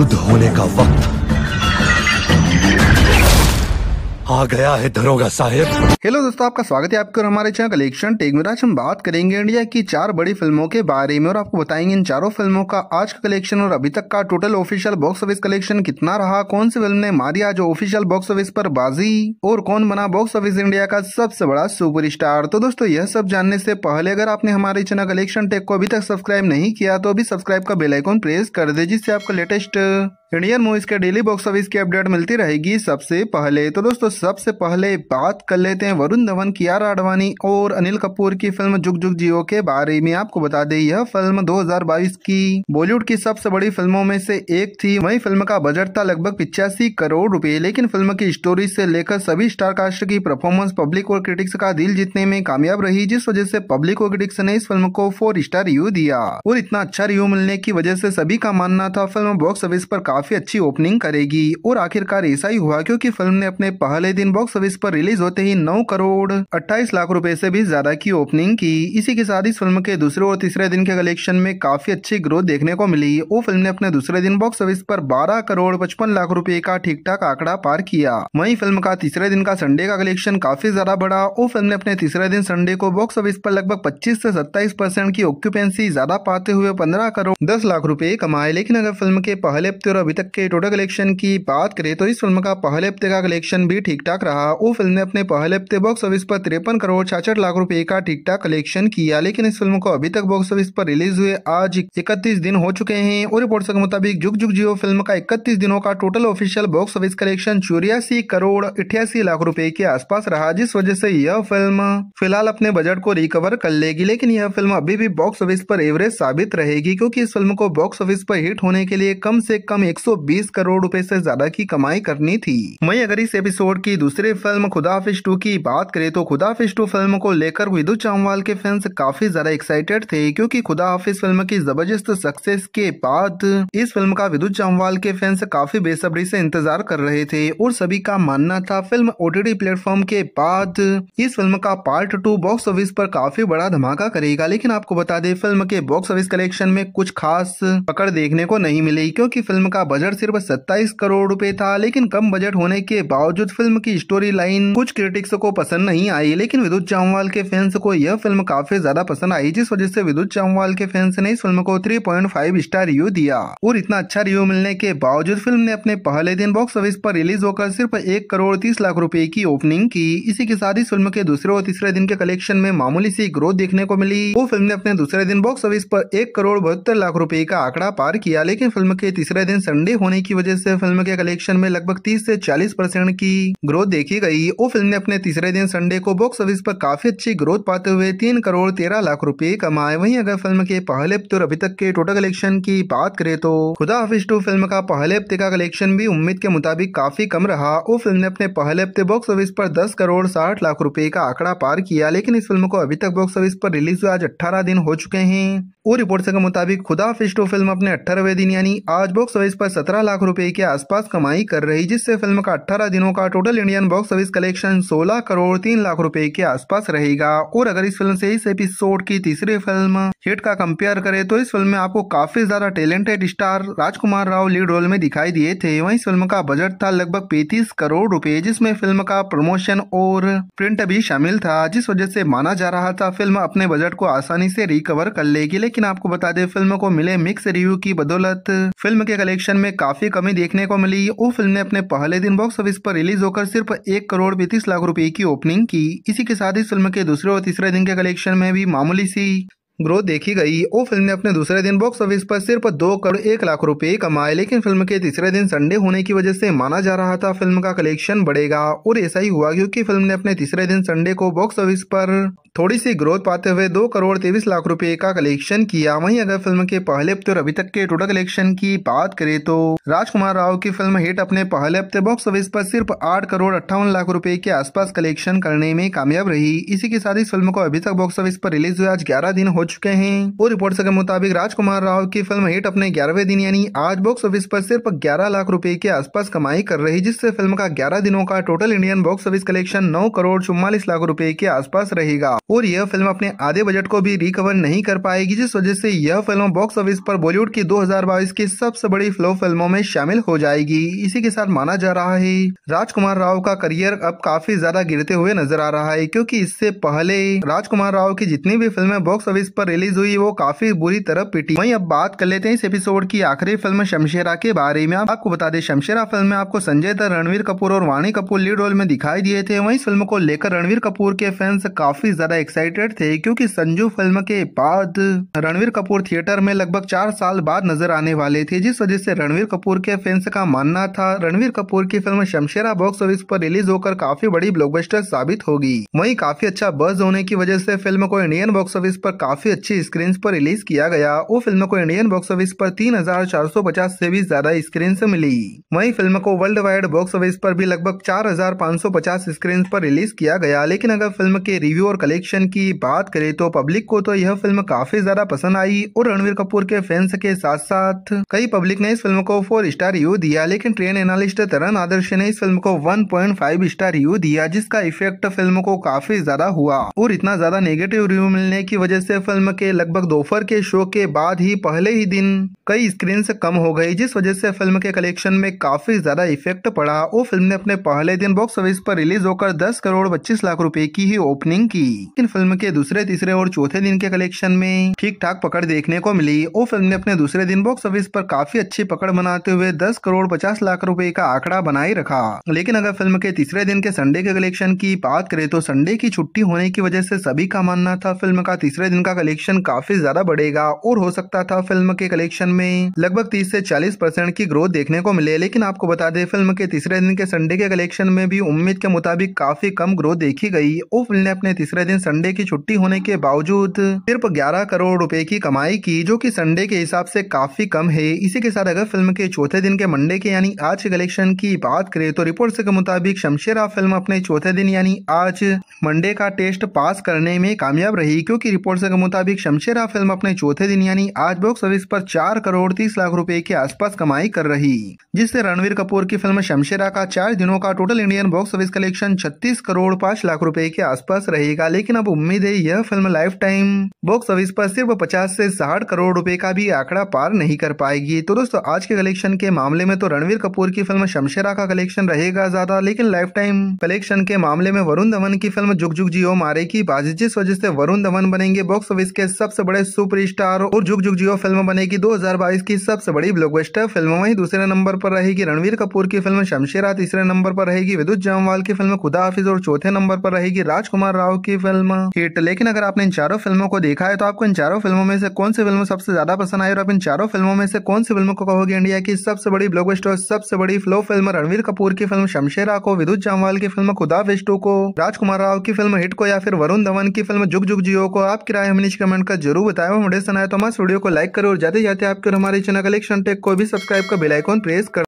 शुद्ध होने का वक्त आ गया है दरोगा साहेब हेलो दोस्तों आपका स्वागत है आपके और हमारे चैनल कलेक्शन टेक में आज हम बात करेंगे इंडिया की चार बड़ी फिल्मों के बारे में और आपको बताएंगे इन चारों फिल्मों का आज का कलेक्शन और अभी तक का total official box office collection कितना रहा कौन सी फिल्म ने मारी आज ऑफिशियल बॉक्स ऑफिस आरोप बाजी और कौन बना बॉक्स ऑफिस इंडिया का सबसे बड़ा सुपर तो दोस्तों यह सब जानने ऐसी पहले अगर आपने हमारे चैनल कलेक्शन टेक को अभी तक सब्सक्राइब नहीं किया तो अभी सब्सक्राइब का बेलाइकॉन प्रेस कर दे जिससे आपका लेटेस्ट इंडियन मूवीज के डेली बॉक्स ऑफिस की अपडेट मिलती रहेगी सबसे पहले तो दोस्तों सबसे पहले बात कर लेते हैं वरुण धवन की आर आडवाणी और अनिल कपूर की फिल्म जुग जुग जियो के बारे में आपको बता दें यह फिल्म 2022 की बॉलीवुड की सबसे बड़ी फिल्मों में से एक थी वही फिल्म का बजट था लगभग पिचासी करोड़ रूपए लेकिन फिल्म की स्टोरी ऐसी लेकर सभी कास्ट की परफॉर्मेंस पब्लिक और क्रिटिक्स का दिल जीतने में कामयाब रही जिस वजह ऐसी पब्लिक और क्रिटिक्स ने इस फिल्म को फोर स्टार रिव्यू दिया और इतना अच्छा रिव्यू मिलने की वजह ऐसी सभी का मानना था फिल्म बॉक्स ऑफिस आरोप काफी काफ़ी अच्छी ओपनिंग करेगी और आखिरकार ऐसा ही हुआ क्योंकि फिल्म ने अपने पहले दिन बॉक्स ऑफिस पर रिलीज होते ही नौ करोड़ अट्ठाईस लाख रुपए से भी ज्यादा की ओपनिंग की इसी के साथ इस फिल्म के दूसरे और तीसरे दिन के कलेक्शन में काफी अच्छी ग्रोथ देखने को मिली वो फिल्म ने अपने दूसरे दिन बॉक्स ऑफिस पर बारह करोड़ पचपन लाख रूपए का ठीक ठाक आंकड़ा पार किया वही फिल्म का तीसरे दिन का संडे का कलेक्शन काफी ज्यादा बढ़ा वो फिल्म ने अपने तीसरे दिन संडे को बॉक्स ऑफिस पर लगभग पच्चीस ऐसी सत्ताईस की ऑक्यूपेंसी ज्यादा पाते हुए पंद्रह करोड़ दस लाख रूपए कमाए लेकिन अगर फिल्म के पहले हफ्ते और अभी तक के टोटल कलेक्शन की बात करें तो इस फिल्म का पहले हफ्ते का कलेक्शन भी ठीक ठाक रहा वो फिल्म ने अपने पहले हफ्ते बॉक्स ऑफिस पर तिरपन करोड़ छाछठ लाख रुपए का ठीक ठाक कलेक्शन किया लेकिन इस फिल्म को अभी तक बॉक्स ऑफिस पर रिलीज हुए आज इकतीस दिन हो चुके हैं और रिपोर्ट के मुताबिक जुग जुग जियो फिल्म का इकतीस दिनों का total official box office collection चौरासी करोड़ अठासी लाख रूपए के आसपास रहा जिस वजह से यह फिल्म फिलहाल अपने बजट को रिकवर कर लेगी लेकिन यह फिल्म अभी भी बॉक्स ऑफिस पर एवरेज साबित रहेगी क्योंकि इस फिल्म को बॉक्स ऑफिस पर हिट होने के लिए कम से कम एक 120 करोड़ रुपए से ज्यादा की कमाई करनी थी वहीं अगर इस एपिसोड की दूसरी फिल्म खुदाफिश टू की बात करें तो खुदाफिश टू फिल्म को लेकर विदु चामवाल के फैंस काफी ज्यादा एक्साइटेड थे क्योंकि खुदाफिश फिल्म की जबरदस्त सक्सेस के बाद इस फिल्म का विदु चामवाल के फैंस काफी बेसब्री से इंतजार कर रहे थे और सभी का मानना था फिल्म ओटीडी प्लेटफॉर्म के बाद इस फिल्म का पार्ट टू बॉक्स ऑफिस पर काफी बड़ा धमाका करेगा लेकिन आपको बता दें फिल्म के बॉक्स ऑफिस कलेक्शन में कुछ खास पकड़ देखने को नहीं मिली क्योंकि फिल्म का बजट सिर्फ 27 करोड़ रुपए था लेकिन कम बजट होने के बावजूद फिल्म की स्टोरी लाइन कुछ क्रिटिक्स को पसंद नहीं आई लेकिन विद्युत जामवाल के फैंस को यह फिल्म काफी ज्यादा पसंद आई जिस वजह से विद्युत जामवाल के फैंस ने इस फिल्म को 3.5 स्टार रिव्यू दिया और इतना अच्छा रिव्यू मिलने के बावजूद फिल्म ने अपने पहले दिन बॉक्स ऑफिस पर रिलीज होकर सिर्फ एक करोड़ तीस लाख रूपए की ओपनिंग की इसी के साथ इस फिल्म के दूसरे और तीसरे दिन के कलेक्शन में मामूली सी ग्रोथ देखने को मिली वो फिल्म ने अपने दूसरे दिन बॉक्स ऑफिस पर एक करोड़ बहत्तर लाख रूपये का आंकड़ा पार किया लेकिन फिल्म के तीसरे दिन संडे होने की वजह से फिल्म के कलेक्शन में लगभग 30 से 40 परसेंट की ग्रोथ देखी गई और फिल्म ने अपने तीसरे दिन संडे को बॉक्स ऑफिस पर काफी अच्छी ग्रोथ पाते हुए तीन करोड़ तेरह लाख रुपए कमाए वहीं अगर फिल्म के पहले हफ्ते और अभी तक के टोटल कलेक्शन की बात करें तो खुदा हाफिज टू फिल्म का पहले हफ्ते का कलेक्शन भी उम्मीद के मुताबिक काफी कम रहा और फिल्म ने अपने पहले हफ्ते बॉक्स ऑफिस पर दस करोड़ साठ लाख रूपए का आंकड़ा पार किया लेकिन इस फिल्म को अभी तक बॉक्स ऑफिस पर रिलीज हुए आज अठारह दिन हो चुके हैं और रिपोर्ट्स के मुताबिक खुदा फिश टू फिल्म अपने अट्ठारहवें दिन यानी आज बॉक्स ऑफिस पर सत्रह लाख रुपए के आसपास कमाई कर रही जिससे फिल्म का अट्ठारह दिनों का total Indian box office collection सोलह करोड़ तीन लाख रुपए के आसपास रहेगा और अगर इस फिल्म से इस एपिसोड की तीसरी फिल्म हिट का कंपेयर करे तो इस फिल्म में आपको काफी ज्यादा talented star Rajkumar Rao lead role में दिखाई दिए थे वही इस फिल्म का बजट था लगभग पैतीस करोड़ रूपए जिसमें फिल्म का प्रमोशन और प्रिंट भी शामिल था जिस वजह से माना जा रहा था फिल्म अपने बजट को आसानी से रिकवर कर लेगी लेकिन आपको बता दें फिल्म को मिले मिक्स रिव्यू की बदौलत फिल्म के कलेक्शन में काफी कमी देखने को मिली वो फिल्म ने अपने पहले दिन बॉक्स ऑफिस पर रिलीज होकर सिर्फ एक करोड़ बीतीस लाख रुपए की ओपनिंग की इसी के साथ इस फिल्म के दूसरे और तीसरे दिन के कलेक्शन में भी मामूली सी ग्रोथ देखी गई वो फिल्म ने अपने दूसरे दिन बॉक्स ऑफिस पर सिर्फ दो करोड़ एक लाख रुपए कमाए लेकिन फिल्म के तीसरे दिन संडे होने की वजह से माना जा रहा था फिल्म का कलेक्शन बढ़ेगा और ऐसा ही हुआ क्योंकि फिल्म ने अपने तीसरे दिन संडे को बॉक्स ऑफिस पर थोड़ी सी ग्रोथ पाते हुए दो करोड़ तेईस लाख रुपए का कलेक्शन किया वहीं अगर फिल्म के पहले हफ्ते और अभी तक के टोटल कलेक्शन की बात करें तो राजकुमार राव की फिल्म हिट अपने पहले हफ्ते बॉक्स ऑफिस पर सिर्फ आठ करोड़ अट्ठावन लाख रुपए के आसपास कलेक्शन करने में कामयाब रही इसी के साथ इस फिल्म को अभी तक बॉक्स ऑफिस पर रिलीज हुए आज ग्यारह दिन हो चुके हैं और रिपोर्ट के मुताबिक राजकुमार राव की फिल्म हिट अपने ग्यारहवें दिन यानी आज बॉक्स ऑफिस पर सिर्फ ग्यारह लाख रुपए के आसपास कमाई कर रही जिससे फिल्म का ग्यारह दिनों का total Indian box office collection नौ करोड़ चौवालीस लाख रुपए के आसपास रहेगा और यह फिल्म अपने आधे बजट को भी रिकवर नहीं कर पाएगी जिस वजह से यह फिल्म बॉक्स ऑफिस पर बॉलीवुड की 2022 की सबसे बड़ी फ्लो फिल्मों में शामिल हो जाएगी इसी के साथ माना जा रहा है राजकुमार राव का करियर अब काफी ज्यादा गिरते हुए नजर आ रहा है क्योंकि इससे पहले राजकुमार राव की जितनी भी फिल्में बॉक्स ऑफिस पर रिलीज हुई वो काफी बुरी तरह पिटी वही अब बात कर लेते हैं इस एपिसोड की आखिरी फिल्म शमशेरा के बारे में आपको बता दें शमशेरा फिल्म में आपको संजय दत्त रणवीर कपूर और वाणी कपूर लीड रोल में दिखाई दिए थे वही फिल्म को लेकर रणवीर कपूर के फैंस काफी ज्यादा एक्साइटेड थे क्योंकि संजू फिल्म के बाद रणवीर कपूर थिएटर में लगभग चार साल बाद नजर आने वाले थे जिस वजह से रणवीर कपूर के फैंस का मानना था रणवीर कपूर की फिल्म शमशेरा बॉक्स ऑफिस पर रिलीज होकर काफी बड़ी ब्लॉकबस्टर साबित होगी वही काफी अच्छा बस होने की वजह से फिल्म को इंडियन बॉक्स ऑफिस पर काफी अच्छी स्क्रीन पर रिलीज किया गया वो फिल्म को इंडियन बॉक्स ऑफिस पर तीन से भी ज्यादा स्क्रीन मिली वही फिल्म को वर्ल्ड वाइड बॉक्स ऑफिस पर भी लगभग 4,550 स्क्रीन पर रिलीज किया गया लेकिन अगर फिल्म के रिव्यू और कलेक्शन रिएक्शन की बात करें तो पब्लिक को तो यह फिल्म काफी ज्यादा पसंद आई और रणवीर कपूर के फैंस के साथ साथ कई पब्लिक ने इस फिल्म को फोर स्टार रिव्यू दिया लेकिन ट्रेन एनालिस्ट तरन आदर्श ने इस फिल्म को फाइव स्टार रिव्यू दिया जिसका इफेक्ट फिल्म को काफी ज्यादा हुआ और इतना ज्यादा नेगेटिव रिव्यू मिलने की वजह से फिल्म के लगभग दोपहर के शो के बाद ही पहले ही दिन कई स्क्रीन कम हो गई जिस वजह से फिल्म के कलेक्शन में काफी ज्यादा इफेक्ट पड़ा और फिल्म ने अपने पहले दिन बॉक्स ऑफिस पर रिलीज होकर 10 करोड़ 25 लाख रुपए की ही ओपनिंग की लेकिन फिल्म के दूसरे तीसरे और चौथे दिन के कलेक्शन में ठीक ठाक पकड़ देखने को मिली और फिल्म ने अपने दूसरे दिन बॉक्स ऑफिस पर काफी अच्छी पकड़ बनाते हुए दस करोड़ पचास लाख रूपए का आंकड़ा बनाए रखा लेकिन अगर फिल्म के तीसरे दिन के संडे के कलेक्शन की बात करे तो संडे की छुट्टी होने की वजह से सभी का मानना था फिल्म का तीसरे दिन का कलेक्शन काफी ज्यादा बढ़ेगा और हो सकता था फिल्म के कलेक्शन में लगभग तीस ऐसी चालीस परसेंट की ग्रोथ देखने को मिले लेकिन आपको बता दें फिल्म के तीसरे दिन के संडे के कलेक्शन में भी उम्मीद के मुताबिक काफी कम ग्रोथ देखी गई और फिल्म ने अपने तीसरे दिन संडे की छुट्टी होने के बावजूद सिर्फ 11 करोड़ रुपए की कमाई की जो कि संडे के हिसाब से काफी कम है इसी के साथ अगर फिल्म के चौथे दिन के मंडे के यानी आज कलेक्शन की बात करें तो रिपोर्ट के मुताबिक शमशेरा फिल्म अपने चौथे दिन यानी आज मंडे का टेस्ट पास करने में कामयाब रही क्योंकि रिपोर्ट के मुताबिक शमशेरा फिल्म अपने चौथे दिन यानी आज बॉक्स ऑफिस पर चार करोड़ तीस लाख रुपए के आसपास कमाई कर रही जिससे रणवीर कपूर की फिल्म शमशेरा का चार दिनों का total Indian box office collection छत्तीस करोड़ पांच लाख रुपए के आसपास रहेगा लेकिन लेकिन अब उम्मीद है यह film lifetime box office पर सिर्फ पचास से साठ करोड़ रूपए का भी आंकड़ा पार नहीं कर पाएगी तो दोस्तों आज के कलेक्शन के मामले में तो रणवीर कपूर की फिल्म शमशेरा का कलेक्शन रहेगा ज्यादा लेकिन लाइफ टाइम कलेक्शन के मामले में वरुण धवन की फिल्म जुग जुग जियो मारे की बाजी जिस वजह से वरुण धवन बनेंगे बॉक्स ऑफिस के सबसे बड़े स्टार और जुग जुग जियो फिल्म बनेगी दो की सबसे बड़ी ब्लॉकबस्टर फिल्म वही दूसरे नंबर पर रहेगी रणवीर कपूर की फिल्म शमशेरा तीसरे नंबर पर रहेगी विद्युत जामवाल की फिल्म खुदा हाफिज और चौथे नंबर पर रहेगी राजकुमार राव की फिल्म फिल्म हिट लेकिन अगर आपने इन चारों फिल्मों को देखा है तो आपको इन चारों फिल्मों में से कौन सी फिल्म सबसे ज्यादा पसंद आई और आप इन चारों फिल्मों में से कौन सी फिल्म को कहोगे इंडिया की सबसे बड़ी स्टोर सबसे बड़ी फ्लो फिल्म रणवीर कपूर की फिल्म शमशेरा को विद्युत जामवाल की फिल्म खुदा विष्टु को राजकुमार राव की फिल्म हिट को या फिर वरुण धवन की फिल्म जुग जुग जियो को आपकी राय हमें कमेंट कर जरूर बताया हमारे मुझे सुनाए तो हमारे वीडियो को लाइक करो और जाते जाते आपके और हमारे चैनल कलेक्शन टेक को भी सब्सक्राइब कर बिलाईकॉन प्रेस कर